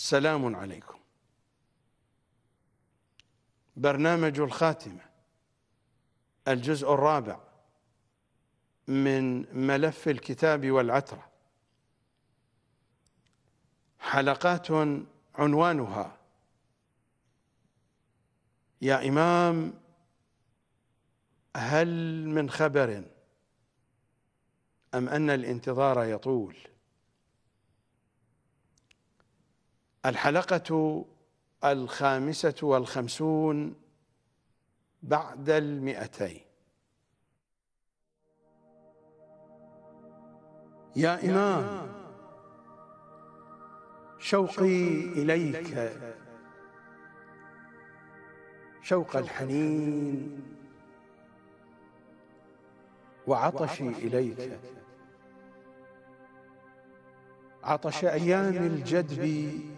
سلام عليكم برنامج الخاتمة الجزء الرابع من ملف الكتاب والعترة حلقات عنوانها يا إمام هل من خبر أم أن الانتظار يطول؟ الحلقة الخامسة والخمسون بعد المئتين يا إمام شوقي إليك شوق الحنين وعطشي إليك عطش أيام الجدب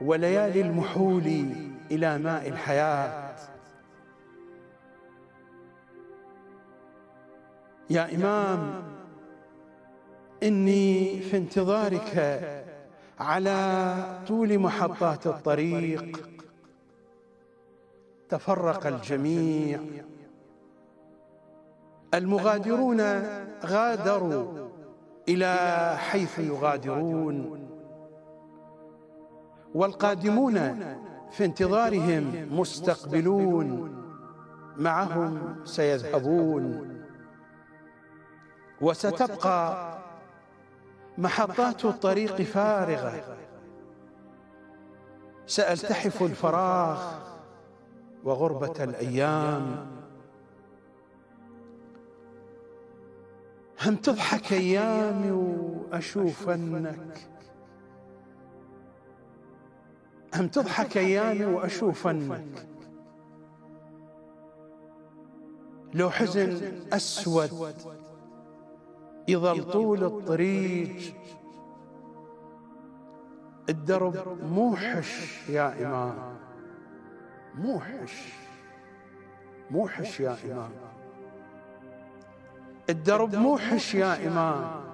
وليالي المحول إلى ماء الحياة يا إمام إني في انتظارك على طول محطات الطريق تفرق الجميع المغادرون غادروا إلى حيث يغادرون والقادمون في انتظارهم مستقبلون معهم سيذهبون وستبقى محطات الطريق فارغة سألتحف الفراغ وغربة الأيام هم تضحك أيامي وأشوف أنك أم تضحك أيامي وأشوف فنك لو حزن أسود يظل طول الطريق الدرب موحش يا إمام موحش موحش يا إمام الدرب موحش يا إمام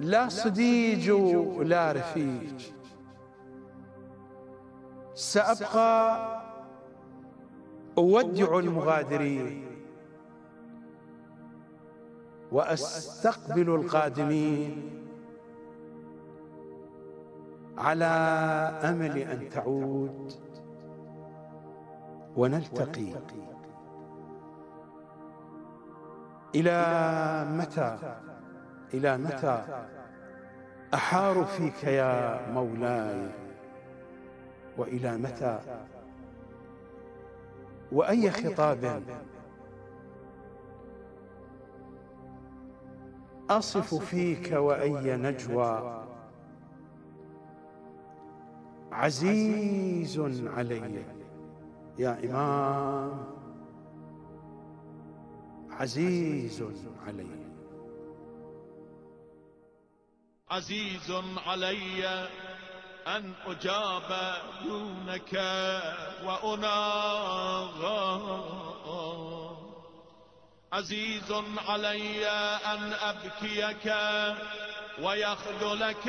لا صديج ولا رفيق سأبقى أودع المغادرين وأستقبل القادمين على أمل أن تعود ونلتقي إلى متى إلى متى أحار فيك يا مولاي وإلى متى وأي خطاب أصف فيك وأي نجوى عزيز علي يا إمام عزيز علي عزيز علي أن أجاب دونك وأناغى عزيز علي أن أبكيك ويخذلك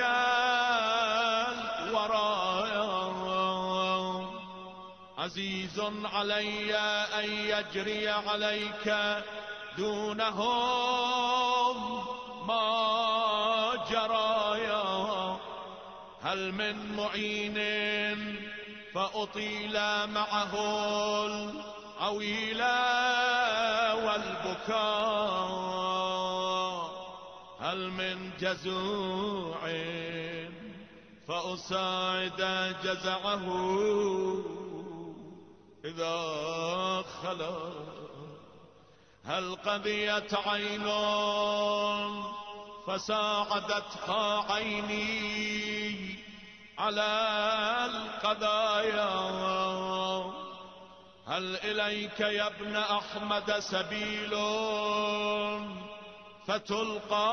الورى عزيز علي أن يجري عليك دونهم ما هل من معين فأطيل معه العويل والبكاء هل من جزوع فأساعد جزعه إذا خلا هل قضيت عين فساعدتها عيني على القضايا هل إليك يا ابن أحمد سبيل فتلقى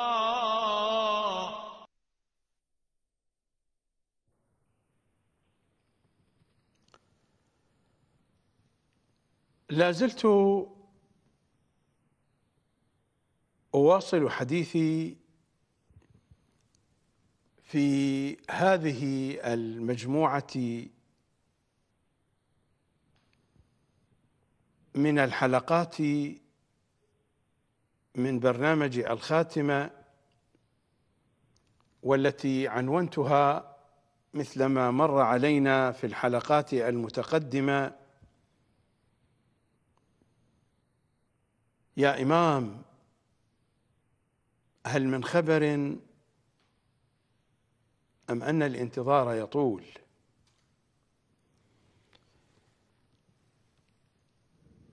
لازلت أواصل حديثي في هذه المجموعة من الحلقات من برنامج الخاتمة والتي عنونتها مثلما مر علينا في الحلقات المتقدمة يا إمام هل من خبر أم أن الانتظار يطول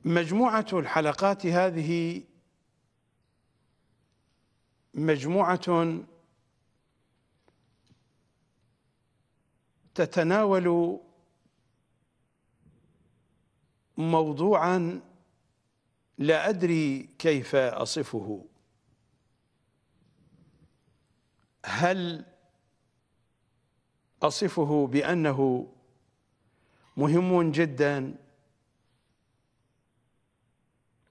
مجموعة الحلقات هذه مجموعة تتناول موضوعا لا أدري كيف أصفه هل أصفه بأنه مهم جدا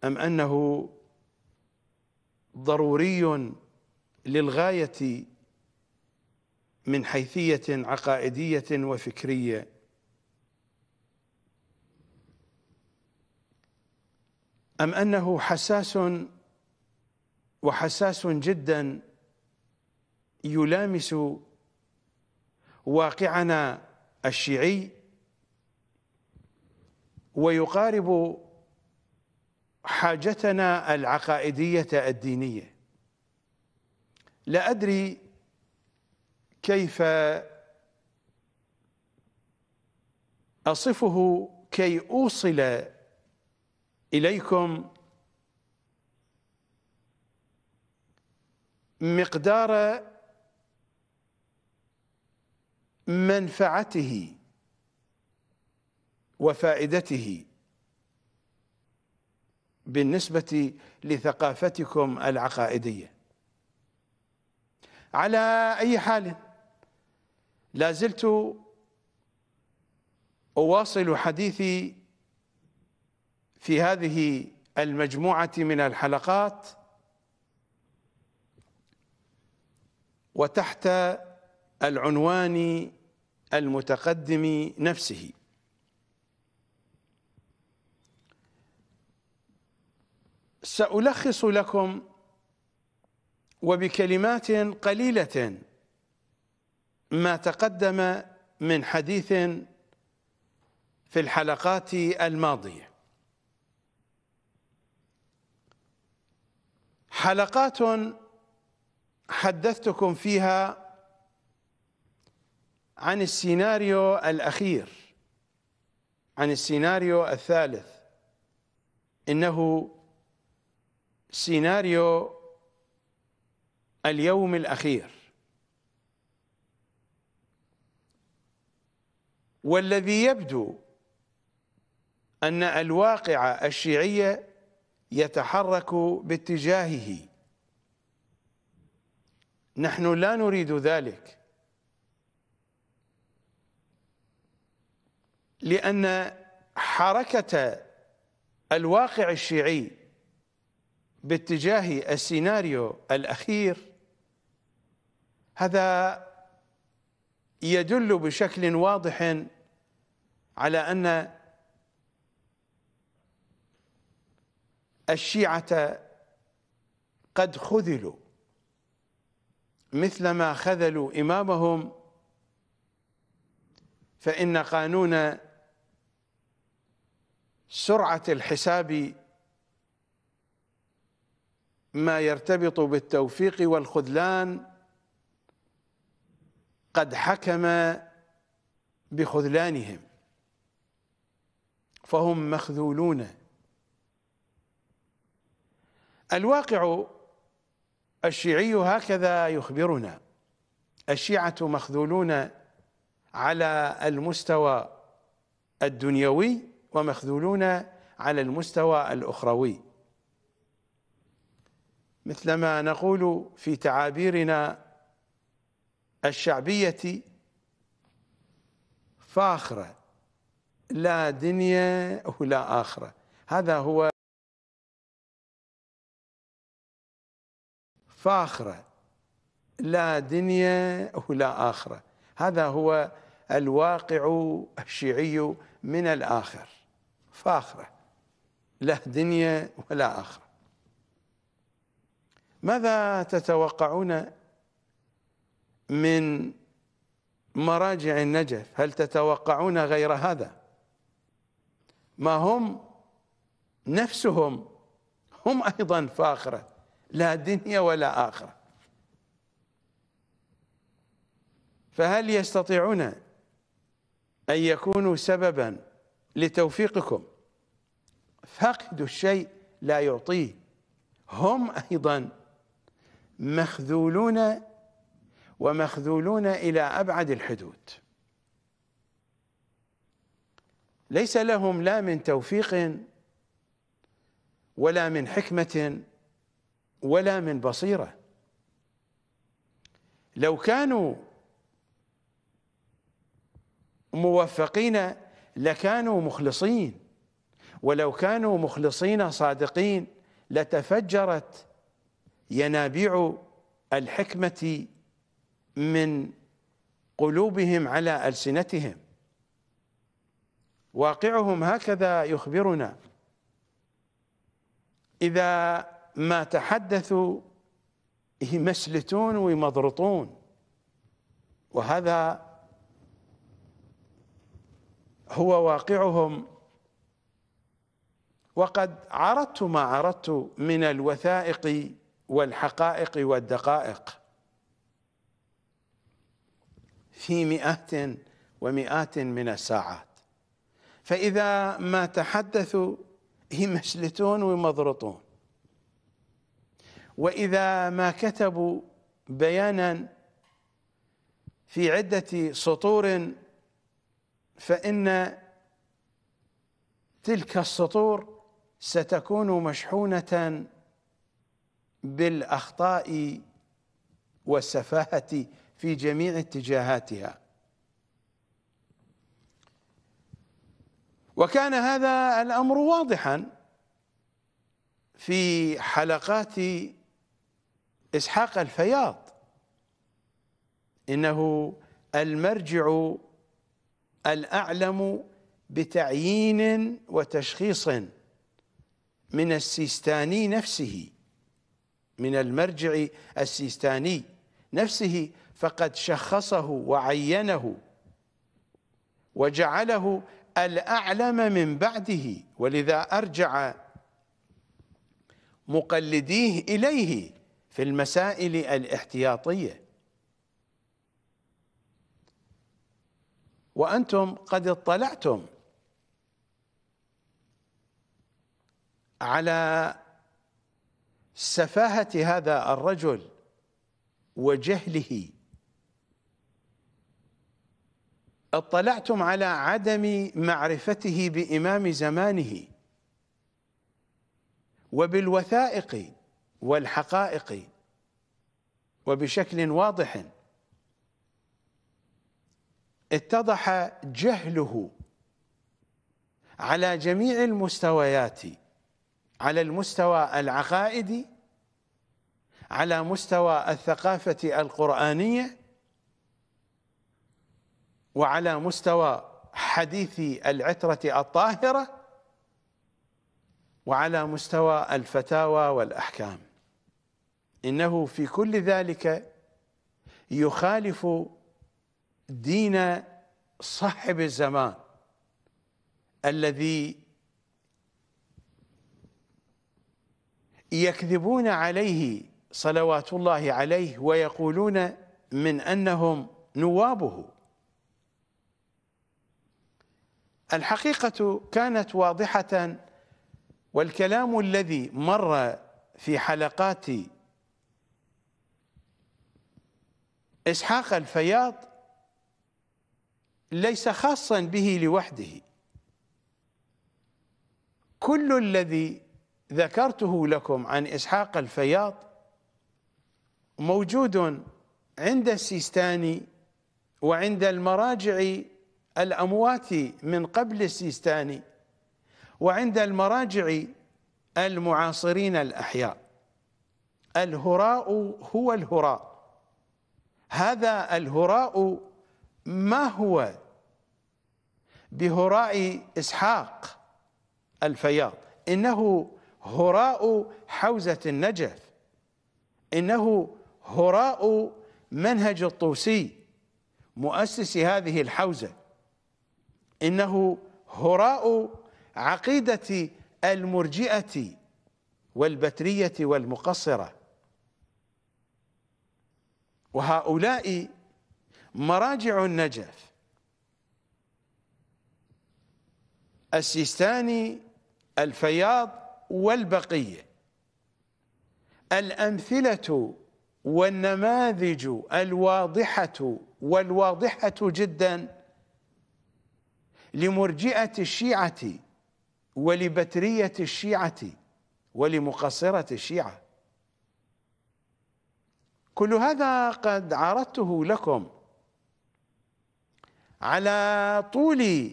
أم أنه ضروري للغاية من حيثية عقائدية وفكرية أم أنه حساس وحساس جدا يلامس واقعنا الشيعي ويقارب حاجتنا العقائدية الدينية لا أدري كيف أصفه كي أوصل إليكم مقدار منفعته وفائدته بالنسبة لثقافتكم العقائدية على أي حال لازلت أواصل حديثي في هذه المجموعة من الحلقات وتحت العنوان المتقدم نفسه سألخص لكم وبكلمات قليلة ما تقدم من حديث في الحلقات الماضية حلقات حدثتكم فيها عن السيناريو الأخير عن السيناريو الثالث إنه سيناريو اليوم الأخير والذي يبدو أن الواقع الشيعية يتحرك باتجاهه نحن لا نريد ذلك لأن حركة الواقع الشيعي باتجاه السيناريو الأخير هذا يدل بشكل واضح على أن الشيعة قد خذلوا مثلما خذلوا إمامهم فإن قانون سرعه الحساب ما يرتبط بالتوفيق والخذلان قد حكم بخذلانهم فهم مخذولون الواقع الشيعي هكذا يخبرنا الشيعة مخذولون على المستوى الدنيوي ومخذولون على المستوى الأخروي مثلما نقول في تعابيرنا الشعبية فاخرة لا دنيا ولا آخرة هذا هو فاخرة لا دنيا ولا آخرة هذا هو الواقع الشيعي من الآخر فاخرة لا دنيا ولا آخرة ماذا تتوقعون من مراجع النجف هل تتوقعون غير هذا ما هم نفسهم هم أيضا فاخرة لا دنيا ولا آخرة فهل يستطيعون أن يكونوا سببا لتوفيقكم فقد الشيء لا يعطيه هم أيضا مخذولون ومخذولون إلى أبعد الحدود ليس لهم لا من توفيق ولا من حكمة ولا من بصيرة لو كانوا موفقين لكانوا مخلصين ولو كانوا مخلصين صادقين لتفجرت ينابيع الحكمة من قلوبهم على ألسنتهم واقعهم هكذا يخبرنا إذا ما تحدثوا يمسلتون ويمضرطون وهذا هو واقعهم وقد عرضت ما عرضت من الوثائق والحقائق والدقائق في مئات ومئات من الساعات فإذا ما تحدثوا هي مشلتون ويمضرطون وإذا ما كتبوا بيانا في عدة سطور فإن تلك السطور ستكون مشحونه بالاخطاء والسفاهه في جميع اتجاهاتها وكان هذا الامر واضحا في حلقات اسحاق الفياض انه المرجع الاعلم بتعيين وتشخيص من السيستاني نفسه من المرجع السيستاني نفسه فقد شخصه وعينه وجعله الأعلم من بعده ولذا أرجع مقلديه إليه في المسائل الاحتياطية وأنتم قد اطلعتم على سفاهة هذا الرجل وجهله اطلعتم على عدم معرفته بإمام زمانه وبالوثائق والحقائق وبشكل واضح اتضح جهله على جميع المستويات على المستوى العقائدي على مستوى الثقافة القرآنية وعلى مستوى حديث العترة الطاهرة وعلى مستوى الفتاوى والأحكام إنه في كل ذلك يخالف دين صاحب الزمان الذي يكذبون عليه صلوات الله عليه ويقولون من أنهم نوابه الحقيقة كانت واضحة والكلام الذي مر في حلقات إسحاق الفياض ليس خاصا به لوحده كل الذي ذكرته لكم عن إسحاق الفياض موجود عند السيستاني وعند المراجع الأموات من قبل السيستاني وعند المراجع المعاصرين الأحياء الهراء هو الهراء هذا الهراء ما هو بهراء إسحاق الفياض إنه هراء حوزة النجف إنه هراء منهج الطوسي مؤسس هذه الحوزة إنه هراء عقيدة المرجئة والبترية والمقصرة وهؤلاء مراجع النجف السيستاني الفياض والبقية الأمثلة والنماذج الواضحة والواضحة جدا لمرجئة الشيعة ولبترية الشيعة ولمقصرة الشيعة كل هذا قد عرضته لكم على طول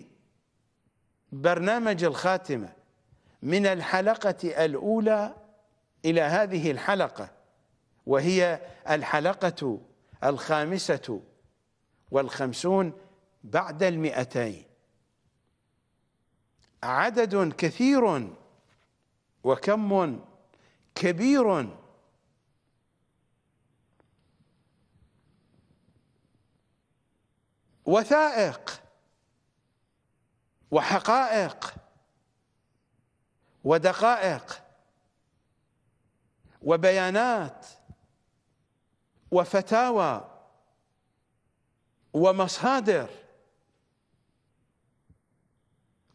برنامج الخاتمه من الحلقة الأولى إلى هذه الحلقة وهي الحلقة الخامسة والخمسون بعد المئتين عدد كثير وكم كبير وثائق وحقائق ودقائق وبيانات وفتاوى ومصادر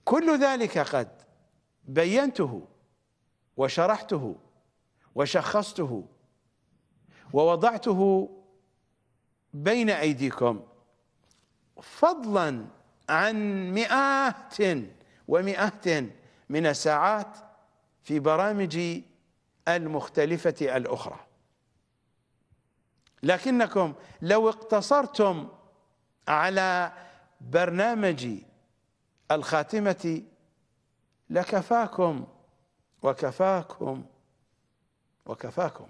كل ذلك قد بينته وشرحته وشخصته ووضعته بين ايديكم فضلا عن مئات ومئات من الساعات في برامجي المختلفة الأخرى لكنكم لو اقتصرتم على برنامج الخاتمة لكفاكم وكفاكم وكفاكم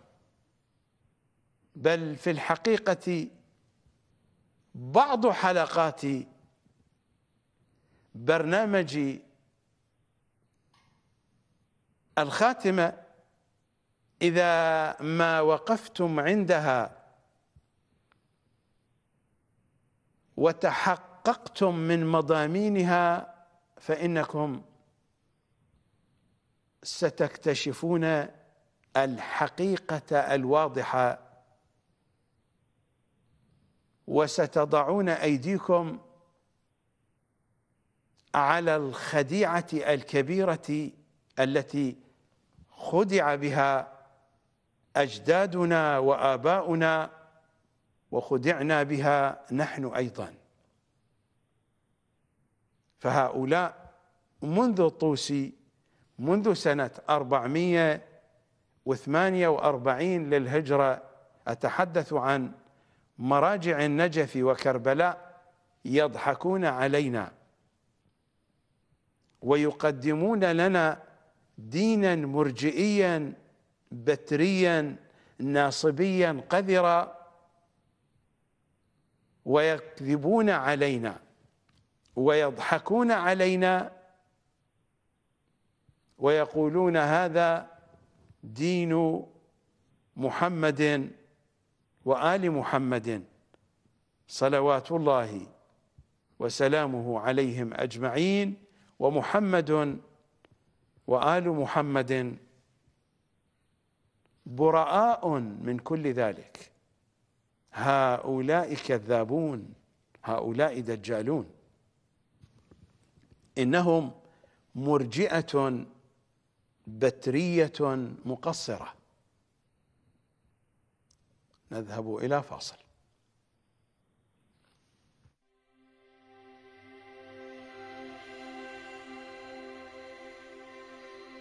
بل في الحقيقة بعض حلقات برنامج الخاتمة إذا ما وقفتم عندها وتحققتم من مضامينها فإنكم ستكتشفون الحقيقة الواضحة وستضعون أيديكم على الخديعة الكبيرة التي خدع بها أجدادنا وآباؤنا وخدعنا بها نحن أيضا فهؤلاء منذ الطوسي منذ سنة 448 للهجرة أتحدث عن مراجع النجف وكربلاء يضحكون علينا ويقدمون لنا دينا مرجئيا بتريا ناصبيا قذرا ويكذبون علينا ويضحكون علينا ويقولون هذا دين محمد وآل محمد صلوات الله وسلامه عليهم أجمعين ومحمد وآل محمد براء من كل ذلك هؤلاء كذابون هؤلاء دجالون إنهم مرجئة بترية مقصرة نذهب إلى فاصل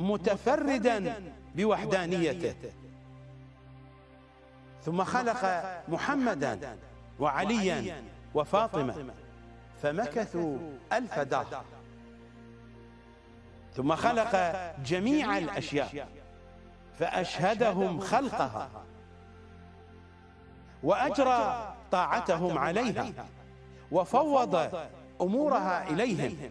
متفردا بوحدانيته ثم خلق محمدا وعليا وفاطمة فمكثوا ألف دهر ثم خلق جميع الأشياء فأشهدهم خلقها وأجرى طاعتهم عليها وفوض أمورها إليهم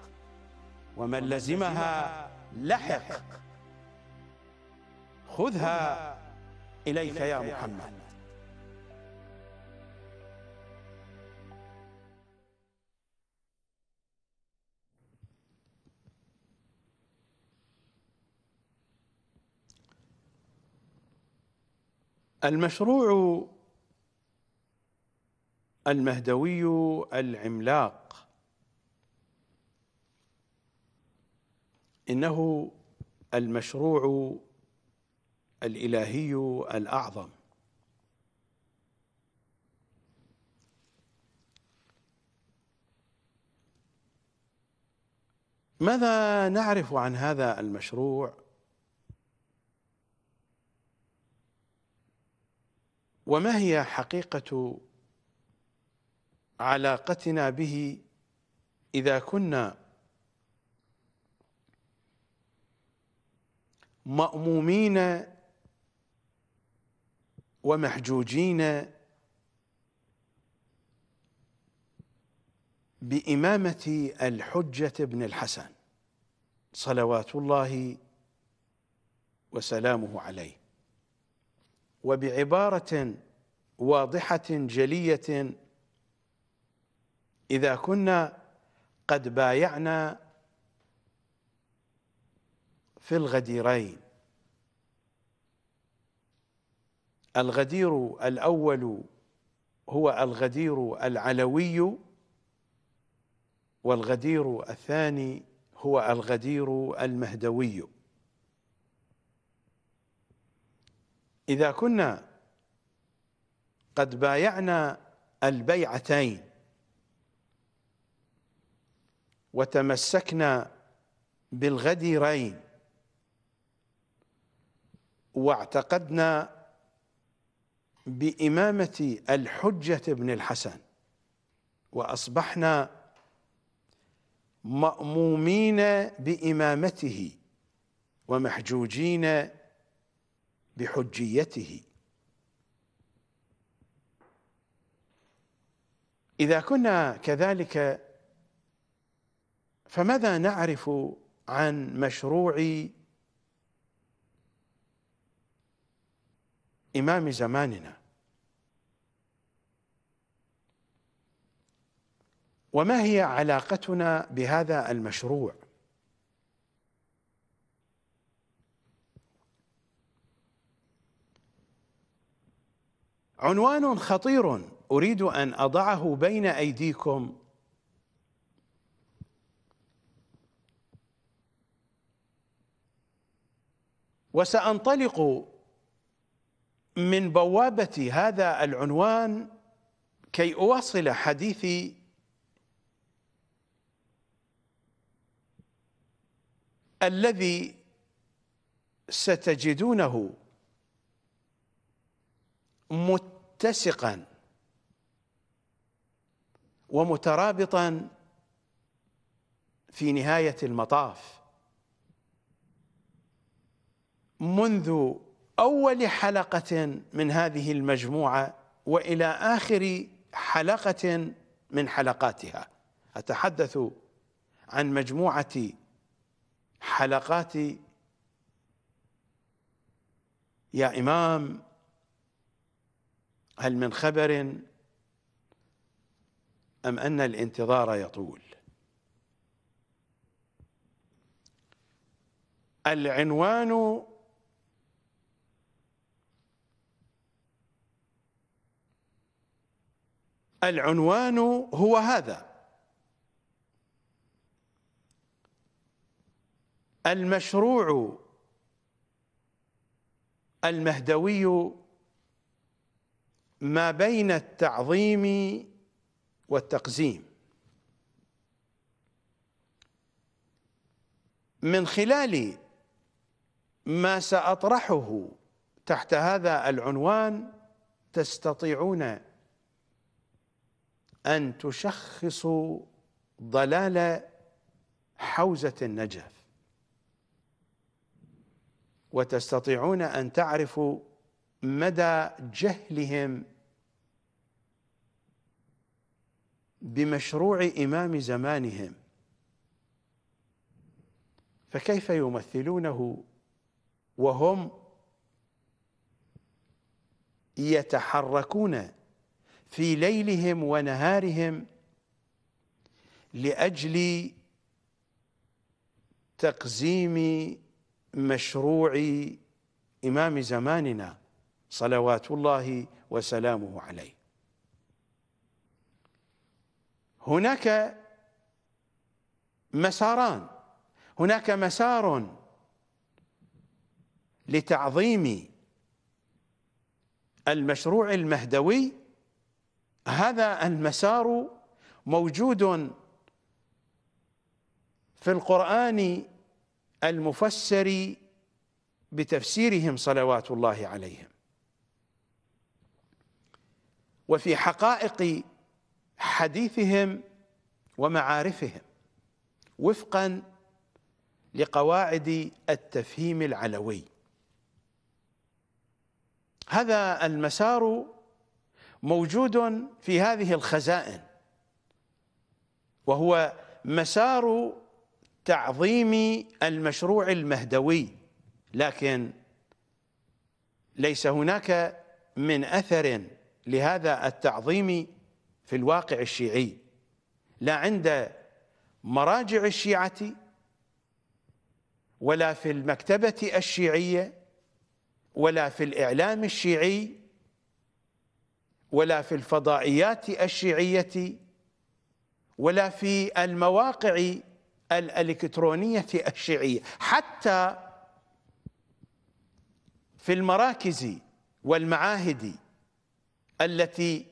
ومن لزمها لحق خذها إليك يا محمد المشروع المهدوي العملاق إنه المشروع الإلهي الأعظم ماذا نعرف عن هذا المشروع وما هي حقيقه علاقتنا به اذا كنا مأمومين ومحجوجين بإمامة الحجة بن الحسن صلوات الله وسلامه عليه وبعبارة واضحة جلية إذا كنا قد بايعنا في الغديرين الغدير الاول هو الغدير العلوي والغدير الثاني هو الغدير المهدوي اذا كنا قد بايعنا البيعتين وتمسكنا بالغديرين واعتقدنا بإمامة الحجة بن الحسن وأصبحنا مأمومين بإمامته ومحجوجين بحجيته إذا كنا كذلك فماذا نعرف عن مشروع إمام زماننا وما هي علاقتنا بهذا المشروع عنوان خطير اريد ان اضعه بين ايديكم وسانطلق من بوابة هذا العنوان كي أواصل حديثي الذي ستجدونه متسقا ومترابطا في نهاية المطاف منذ أول حلقة من هذه المجموعة وإلى آخر حلقة من حلقاتها أتحدث عن مجموعة حلقات يا إمام هل من خبر أم أن الانتظار يطول العنوان العنوان هو هذا المشروع المهدوي ما بين التعظيم والتقزيم من خلال ما ساطرحه تحت هذا العنوان تستطيعون أن تشخصوا ضلال حوزة النجف وتستطيعون أن تعرفوا مدى جهلهم بمشروع إمام زمانهم فكيف يمثلونه وهم يتحركون في ليلهم ونهارهم لاجل تقزيم مشروع امام زماننا صلوات الله وسلامه عليه هناك مساران هناك مسار لتعظيم المشروع المهدوي هذا المسار موجود في القرآن المفسر بتفسيرهم صلوات الله عليهم وفي حقائق حديثهم ومعارفهم وفقا لقواعد التفهيم العلوي هذا المسار موجود في هذه الخزائن وهو مسار تعظيم المشروع المهدوي لكن ليس هناك من اثر لهذا التعظيم في الواقع الشيعي لا عند مراجع الشيعه ولا في المكتبه الشيعيه ولا في الاعلام الشيعي ولا في الفضائيات الشيعية ولا في المواقع الإلكترونية الشيعية حتى في المراكز والمعاهد التي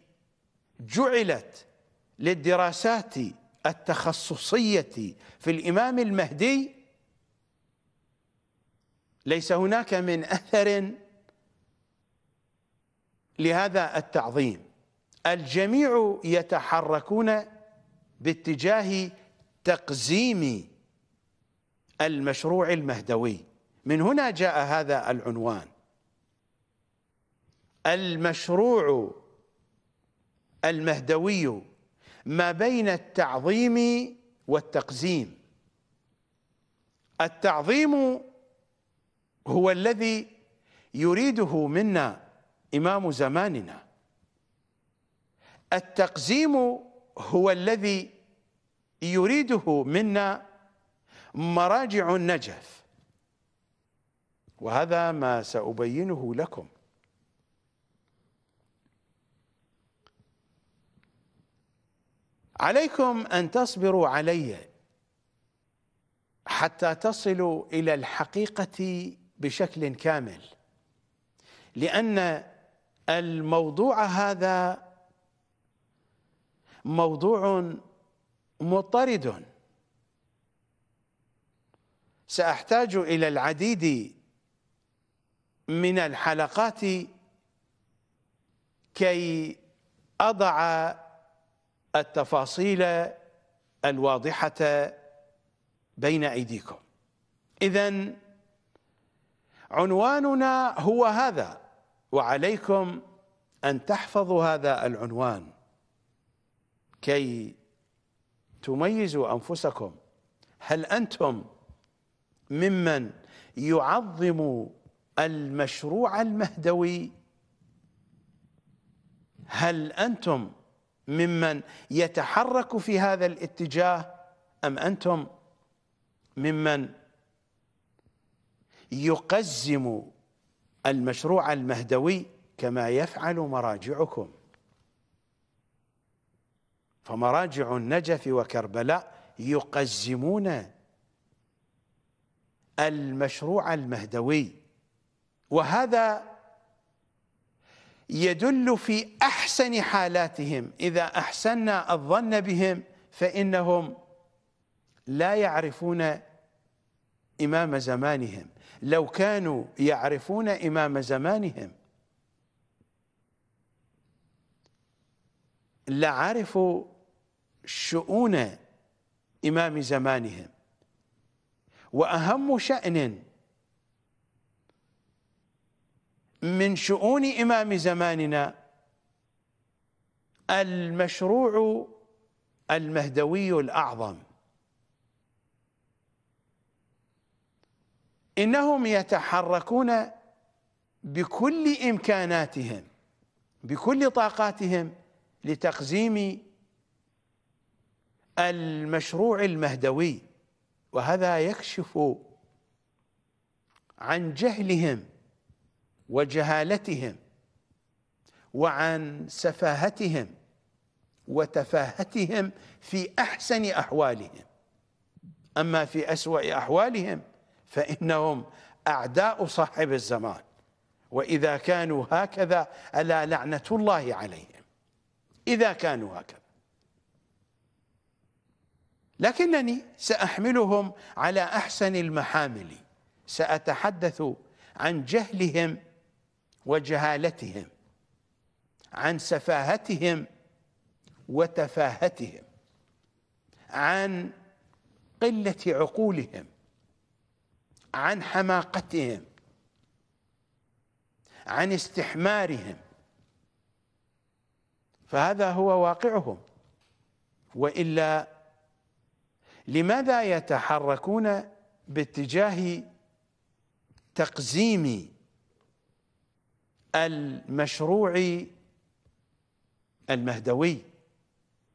جعلت للدراسات التخصصية في الإمام المهدي ليس هناك من أثر لهذا التعظيم الجميع يتحركون باتجاه تقزيم المشروع المهدوي من هنا جاء هذا العنوان المشروع المهدوي ما بين التعظيم والتقزيم التعظيم هو الذي يريده منا إمام زماننا التقزيم هو الذي يريده منا مراجع النجف وهذا ما سأبينه لكم عليكم أن تصبروا علي حتى تصلوا إلى الحقيقة بشكل كامل لأن الموضوع هذا موضوع مطرد ساحتاج الى العديد من الحلقات كي اضع التفاصيل الواضحه بين ايديكم اذا عنواننا هو هذا وعليكم أن تحفظوا هذا العنوان كي تميزوا أنفسكم هل أنتم ممن يعظم المشروع المهدوي هل أنتم ممن يتحرك في هذا الاتجاه أم أنتم ممن يقزم المشروع المهدوي كما يفعل مراجعكم فمراجع النجف وكربلاء يقزمون المشروع المهدوي وهذا يدل في احسن حالاتهم اذا احسنا الظن بهم فانهم لا يعرفون امام زمانهم لو كانوا يعرفون إمام زمانهم لعرفوا شؤون إمام زمانهم وأهم شأن من شؤون إمام زماننا المشروع المهدوي الأعظم إنهم يتحركون بكل إمكاناتهم بكل طاقاتهم لتقزيم المشروع المهدوي وهذا يكشف عن جهلهم وجهالتهم وعن سفاهتهم وتفاهتهم في أحسن أحوالهم أما في أسوأ أحوالهم فإنهم أعداء صاحب الزمان وإذا كانوا هكذا ألا لعنة الله عليهم إذا كانوا هكذا لكنني سأحملهم على أحسن المحامل سأتحدث عن جهلهم وجهالتهم عن سفاهتهم وتفاهتهم عن قلة عقولهم عن حماقتهم عن استحمارهم فهذا هو واقعهم والا لماذا يتحركون باتجاه تقزيم المشروع المهدوي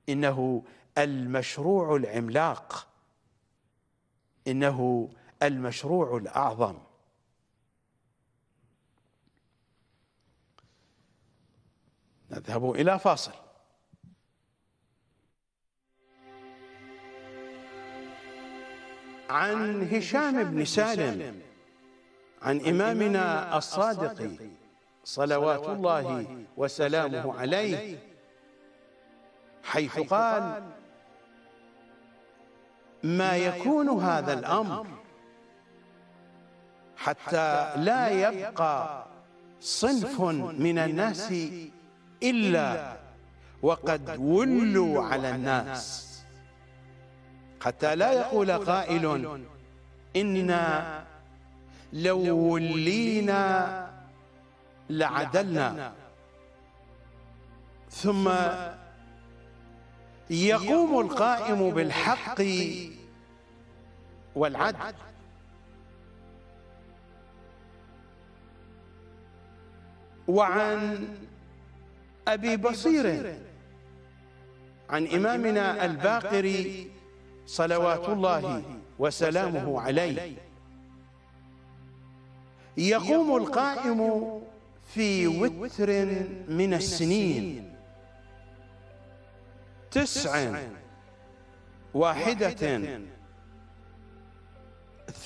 انه المشروع العملاق انه المشروع الأعظم نذهب إلى فاصل عن هشام بن سالم عن إمامنا الصادق صلوات الله وسلامه عليه حيث قال ما يكون هذا الأمر حتى لا يبقى صنف من الناس إلا وقد ولوا على الناس حتى لا يقول قائل انا لو ولينا لعدلنا ثم يقوم القائم بالحق والعدل وعن أبي بصير عن إمامنا الباقري صلوات الله وسلامه عليه يقوم القائم في وتر من السنين تسع واحدة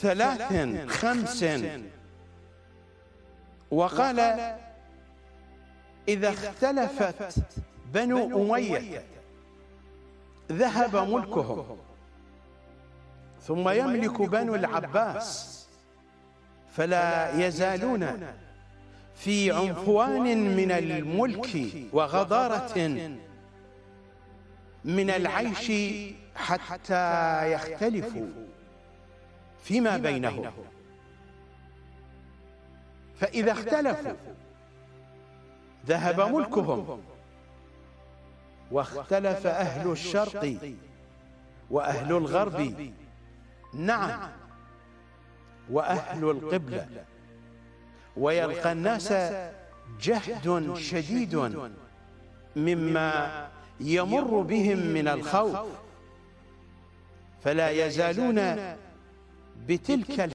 ثلاث خمس وقال إذا اختلفت بنو أمية ذهب ملكهم ثم يملك بنو العباس فلا يزالون في عنفوان من الملك وغضارة من العيش حتى يختلفوا فيما بينهم فإذا اختلفوا ذهب ملكهم واختلف أهل الشرق وأهل الغرب نعم, نعم. وأهل القبلة ويلقى الناس جهد شديد مما يمر بهم من الخوف فلا يزالون بتلك